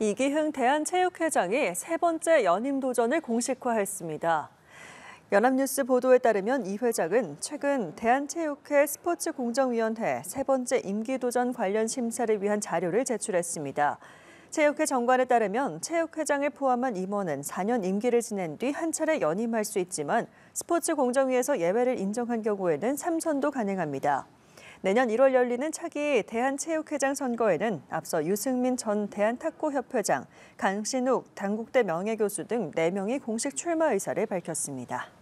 이기흥 대한체육회장이 세 번째 연임 도전을 공식화했습니다. 연합뉴스 보도에 따르면 이 회장은 최근 대한체육회 스포츠공정위원회 세 번째 임기 도전 관련 심사를 위한 자료를 제출했습니다. 체육회 정관에 따르면 체육회장을 포함한 임원은 4년 임기를 지낸 뒤 한 차례 연임할 수 있지만 스포츠 공정위에서 예외를 인정한 경우에는 3선도 가능합니다. 내년 1월 열리는 차기 대한체육회장 선거에는 앞서 유승민 전 대한탁구협회장, 강신욱 당국대 명예교수 등 4명이 공식 출마 의사를 밝혔습니다.